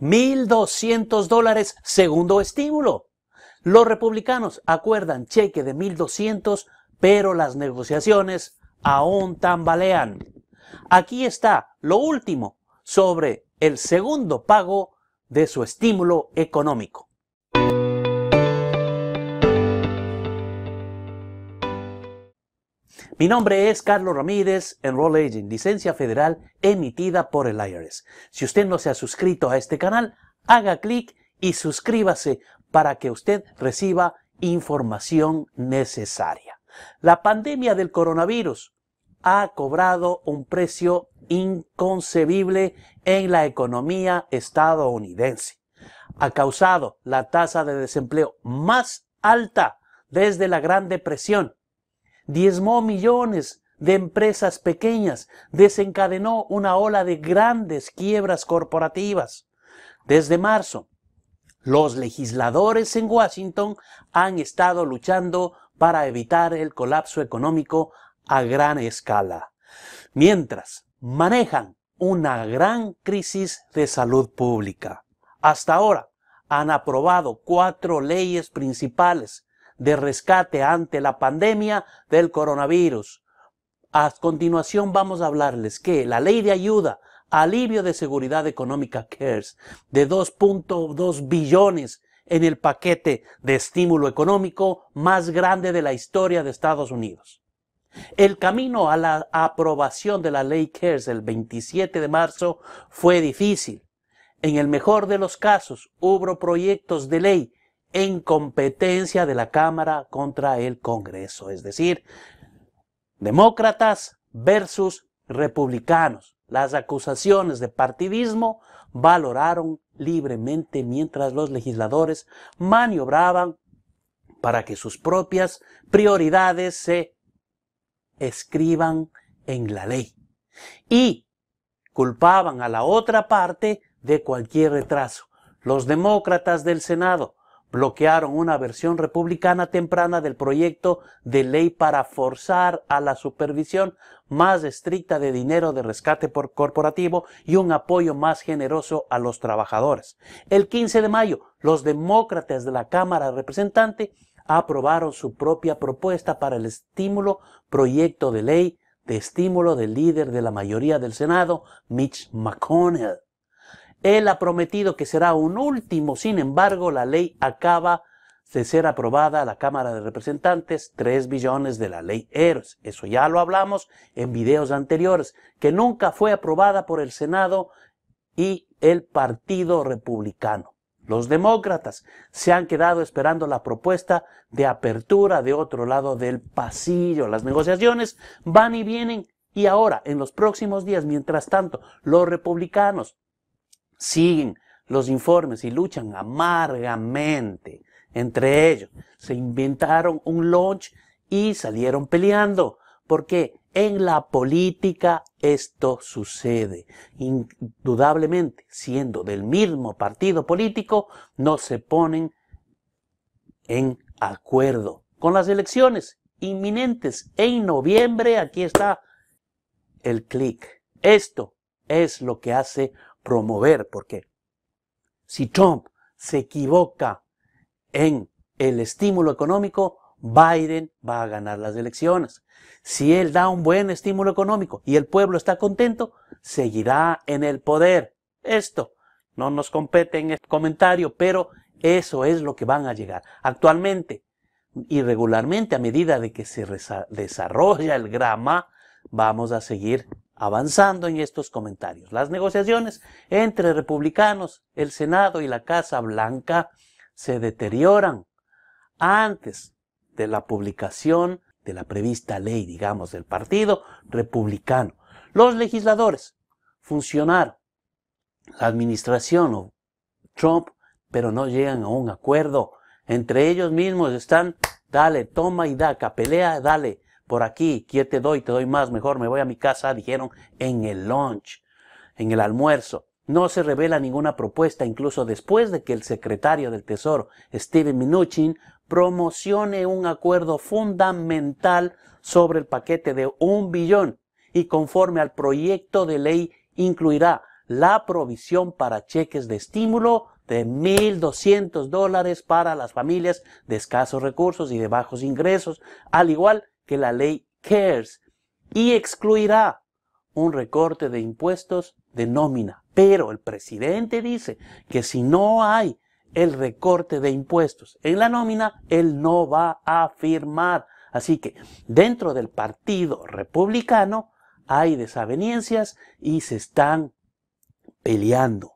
1.200 dólares segundo estímulo. Los republicanos acuerdan cheque de 1.200, pero las negociaciones aún tambalean. Aquí está lo último sobre el segundo pago de su estímulo económico. Mi nombre es Carlos Ramírez, Enroll Agent, licencia federal emitida por el IRS. Si usted no se ha suscrito a este canal, haga clic y suscríbase para que usted reciba información necesaria. La pandemia del coronavirus ha cobrado un precio inconcebible en la economía estadounidense. Ha causado la tasa de desempleo más alta desde la Gran Depresión diezmó millones de empresas pequeñas, desencadenó una ola de grandes quiebras corporativas. Desde marzo, los legisladores en Washington han estado luchando para evitar el colapso económico a gran escala, mientras manejan una gran crisis de salud pública. Hasta ahora han aprobado cuatro leyes principales de rescate ante la pandemia del coronavirus. A continuación vamos a hablarles que la ley de ayuda, alivio de seguridad económica CARES de 2.2 billones en el paquete de estímulo económico más grande de la historia de Estados Unidos. El camino a la aprobación de la ley CARES el 27 de marzo fue difícil. En el mejor de los casos hubo proyectos de ley en competencia de la Cámara contra el Congreso, es decir, demócratas versus republicanos. Las acusaciones de partidismo valoraron libremente mientras los legisladores maniobraban para que sus propias prioridades se escriban en la ley y culpaban a la otra parte de cualquier retraso. Los demócratas del Senado bloquearon una versión republicana temprana del proyecto de ley para forzar a la supervisión más estricta de dinero de rescate corporativo y un apoyo más generoso a los trabajadores. El 15 de mayo, los demócratas de la Cámara Representante aprobaron su propia propuesta para el estímulo proyecto de ley de estímulo del líder de la mayoría del Senado, Mitch McConnell. Él ha prometido que será un último, sin embargo, la ley acaba de ser aprobada a la Cámara de Representantes 3 billones de la ley Eros. Eso ya lo hablamos en videos anteriores, que nunca fue aprobada por el Senado y el Partido Republicano. Los demócratas se han quedado esperando la propuesta de apertura de otro lado del pasillo. Las negociaciones van y vienen y ahora, en los próximos días, mientras tanto, los republicanos siguen los informes y luchan amargamente entre ellos. Se inventaron un launch y salieron peleando, porque en la política esto sucede. Indudablemente, siendo del mismo partido político, no se ponen en acuerdo con las elecciones inminentes en noviembre. Aquí está el clic. Esto es lo que hace promover, porque si Trump se equivoca en el estímulo económico, Biden va a ganar las elecciones. Si él da un buen estímulo económico y el pueblo está contento, seguirá en el poder. Esto no nos compete en el este comentario, pero eso es lo que van a llegar. Actualmente y regularmente a medida de que se desarrolla el grama, vamos a seguir avanzando en estos comentarios. Las negociaciones entre republicanos, el Senado y la Casa Blanca se deterioran antes de la publicación de la prevista ley, digamos, del Partido Republicano. Los legisladores funcionaron, la administración o Trump, pero no llegan a un acuerdo. Entre ellos mismos están, dale, toma y daca, pelea, dale, por aquí, ¿quién te doy? Te doy más, mejor me voy a mi casa, dijeron en el lunch, en el almuerzo. No se revela ninguna propuesta, incluso después de que el secretario del Tesoro, Steven Mnuchin, promocione un acuerdo fundamental sobre el paquete de un billón y conforme al proyecto de ley incluirá la provisión para cheques de estímulo de 1.200 dólares para las familias de escasos recursos y de bajos ingresos, al igual que la ley CARES y excluirá un recorte de impuestos de nómina. Pero el presidente dice que si no hay el recorte de impuestos en la nómina, él no va a firmar. Así que dentro del Partido Republicano hay desavenencias y se están peleando.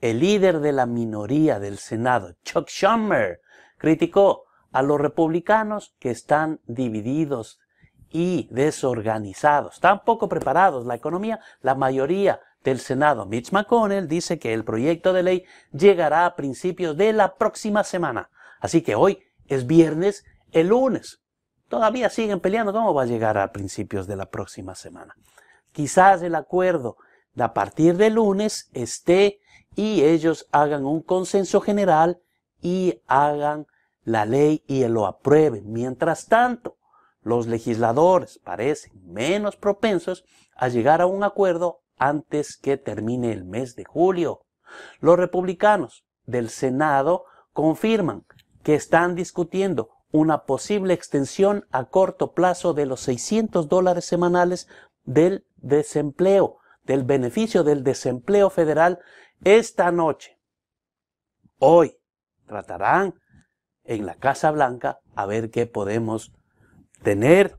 El líder de la minoría del Senado, Chuck Schumer, criticó a los republicanos que están divididos y desorganizados, están poco preparados la economía, la mayoría del Senado, Mitch McConnell, dice que el proyecto de ley llegará a principios de la próxima semana. Así que hoy es viernes, el lunes. Todavía siguen peleando cómo va a llegar a principios de la próxima semana. Quizás el acuerdo de a partir de lunes esté y ellos hagan un consenso general y hagan la ley y lo aprueben. Mientras tanto, los legisladores parecen menos propensos a llegar a un acuerdo antes que termine el mes de julio. Los republicanos del Senado confirman que están discutiendo una posible extensión a corto plazo de los 600 dólares semanales del desempleo, del beneficio del desempleo federal esta noche. Hoy tratarán en la Casa Blanca a ver qué podemos tener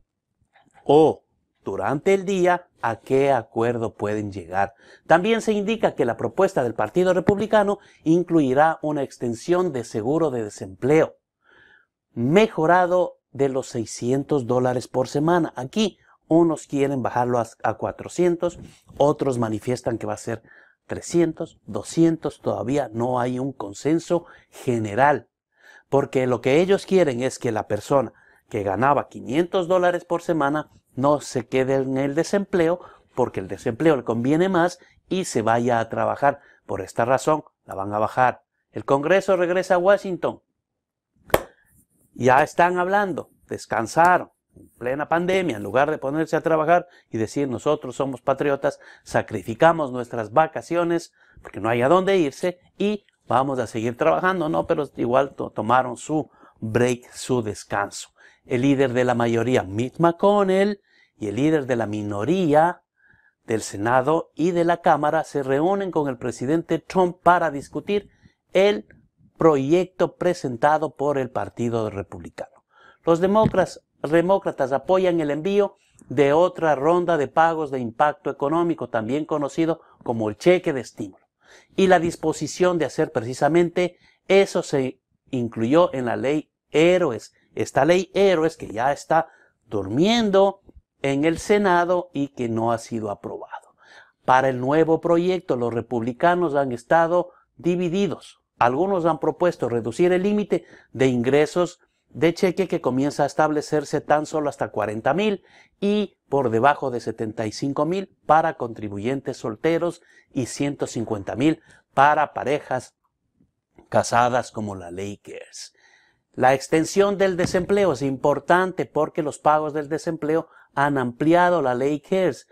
o durante el día a qué acuerdo pueden llegar. También se indica que la propuesta del Partido Republicano incluirá una extensión de seguro de desempleo mejorado de los 600 dólares por semana. Aquí unos quieren bajarlo a, 400, otros manifiestan que va a ser 300, 200, todavía no hay un consenso general porque lo que ellos quieren es que la persona que ganaba 500 dólares por semana no se quede en el desempleo porque el desempleo le conviene más y se vaya a trabajar. Por esta razón la van a bajar. El Congreso regresa a Washington. Ya están hablando, descansaron en plena pandemia, en lugar de ponerse a trabajar y decir nosotros somos patriotas, sacrificamos nuestras vacaciones porque no hay a dónde irse y vamos a seguir trabajando, no, pero igual tomaron su break, su descanso. El líder de la mayoría, Mitch McConnell, y el líder de la minoría del Senado y de la Cámara se reúnen con el presidente Trump para discutir el proyecto presentado por el Partido Republicano. Los demócratas, demócratas apoyan el envío de otra ronda de pagos de impacto económico, también conocido como el cheque de estímulo y la disposición de hacer precisamente eso se incluyó en la ley héroes. Esta ley héroes que ya está durmiendo en el Senado y que no ha sido aprobado. Para el nuevo proyecto los republicanos han estado divididos. Algunos han propuesto reducir el límite de ingresos de cheque que comienza a establecerse tan solo hasta 40 mil y por debajo de 75 mil para contribuyentes solteros y 150 mil para parejas casadas como la ley CARES. La extensión del desempleo es importante porque los pagos del desempleo han ampliado la ley CARES.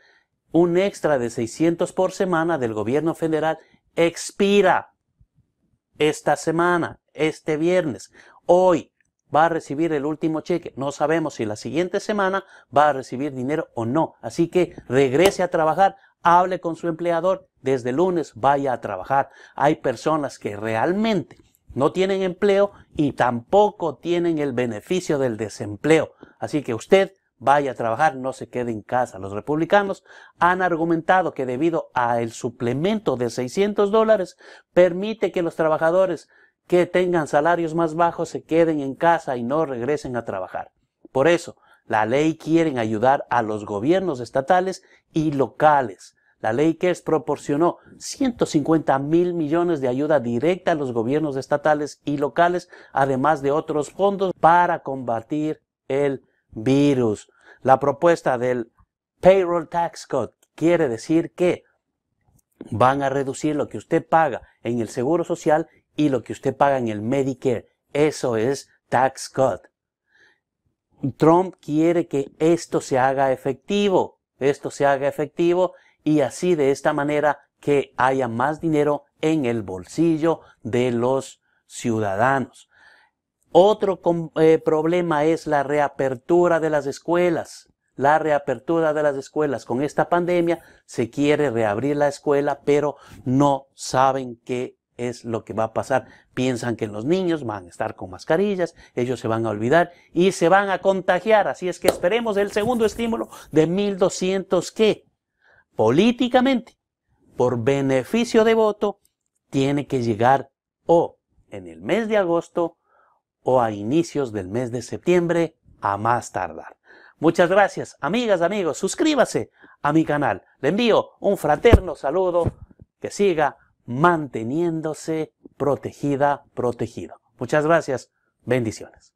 Un extra de 600 por semana del gobierno federal expira esta semana, este viernes. Hoy, va a recibir el último cheque. No sabemos si la siguiente semana va a recibir dinero o no. Así que regrese a trabajar, hable con su empleador, desde lunes vaya a trabajar. Hay personas que realmente no tienen empleo y tampoco tienen el beneficio del desempleo. Así que usted vaya a trabajar, no se quede en casa. Los republicanos han argumentado que debido a el suplemento de 600 dólares permite que los trabajadores que tengan salarios más bajos se queden en casa y no regresen a trabajar. Por eso, la ley quiere ayudar a los gobiernos estatales y locales. La ley que proporcionó 150 mil millones de ayuda directa a los gobiernos estatales y locales, además de otros fondos para combatir el virus. La propuesta del Payroll Tax Cut quiere decir que van a reducir lo que usted paga en el seguro social y lo que usted paga en el Medicare. Eso es tax cut. Trump quiere que esto se haga efectivo, esto se haga efectivo y así de esta manera que haya más dinero en el bolsillo de los ciudadanos. Otro eh, problema es la reapertura de las escuelas. La reapertura de las escuelas. Con esta pandemia se quiere reabrir la escuela, pero no saben qué es lo que va a pasar. Piensan que los niños van a estar con mascarillas, ellos se van a olvidar y se van a contagiar. Así es que esperemos el segundo estímulo de 1200 que políticamente, por beneficio de voto, tiene que llegar o en el mes de agosto o a inicios del mes de septiembre a más tardar. Muchas gracias, amigas, amigos. Suscríbase a mi canal. Le envío un fraterno saludo. Que siga manteniéndose protegida, protegido. Muchas gracias. Bendiciones.